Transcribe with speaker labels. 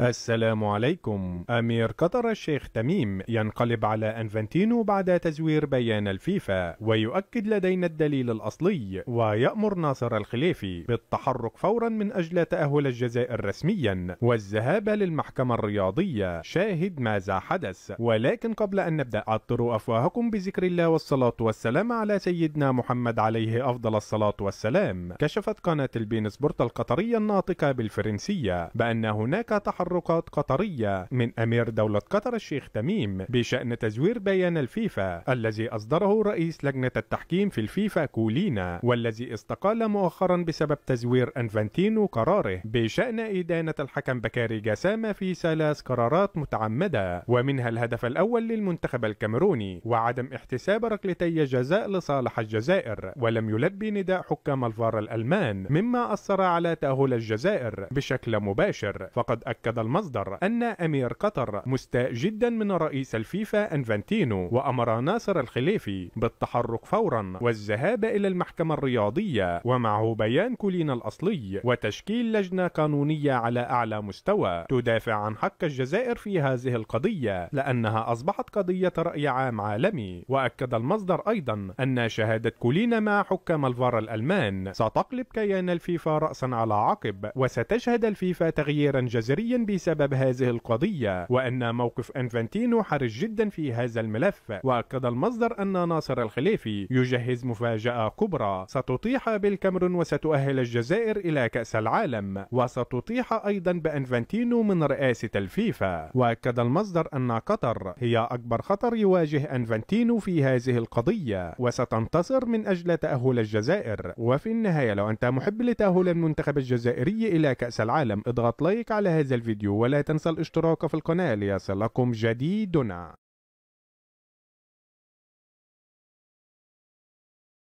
Speaker 1: السلام عليكم أمير قطر الشيخ تميم ينقلب على أنفنتينو بعد تزوير بيان الفيفا ويؤكد لدينا الدليل الأصلي ويأمر ناصر الخليفي بالتحرك فورا من أجل تأهل الجزائر رسميا والذهاب للمحكمة الرياضية شاهد ماذا حدث ولكن قبل أن نبدأ عطروا أفواهكم بذكر الله والصلاة والسلام على سيدنا محمد عليه أفضل الصلاة والسلام كشفت قناة البين سبورت القطرية الناطقة بالفرنسية بأن هناك تحرك تحركات قطرية من أمير دولة قطر الشيخ تميم بشأن تزوير بيان الفيفا الذي أصدره رئيس لجنة التحكيم في الفيفا كولينا والذي استقال مؤخرا بسبب تزوير أنفانتينو قراره بشأن إدانة الحكم بكاري جسامة في ثلاث قرارات متعمدة ومنها الهدف الأول للمنتخب الكاميروني وعدم احتساب ركلتي جزاء لصالح الجزائر ولم يلبي نداء حكام الفار الألمان مما أثر على تأهل الجزائر بشكل مباشر فقد أكد هذا المصدر أن أمير قطر مستاء جدا من رئيس الفيفا أنفانتينو وأمر ناصر الخليفي بالتحرك فورا والذهاب إلى المحكمة الرياضية ومعه بيان كولينا الأصلي وتشكيل لجنة قانونية على أعلى مستوى تدافع عن حق الجزائر في هذه القضية لأنها أصبحت قضية رأي عام عالمي وأكد المصدر أيضا أن شهادة كولينا مع حكام الفار الألمان ستقلب كيان الفيفا رأسا على عقب وستشهد الفيفا تغييرا جذريا بسبب هذه القضية وأن موقف أنفانتينو حرج جدا في هذا الملف وأكد المصدر أن ناصر الخليفي يجهز مفاجأة كبرى ستطيح بالكاميرون وستؤهل الجزائر إلى كأس العالم وستطيح أيضا بأنفانتينو من رئاسة الفيفا وأكد المصدر أن قطر هي أكبر خطر يواجه أنفانتينو في هذه القضية وستنتصر من أجل تأهل الجزائر وفي النهاية لو أنت محب لتأهل المنتخب الجزائري إلى كأس العالم اضغط لايك على هذا الفيديو الفيديو ولا تنسى الاشتراك في القناة ليصلكم جديدنا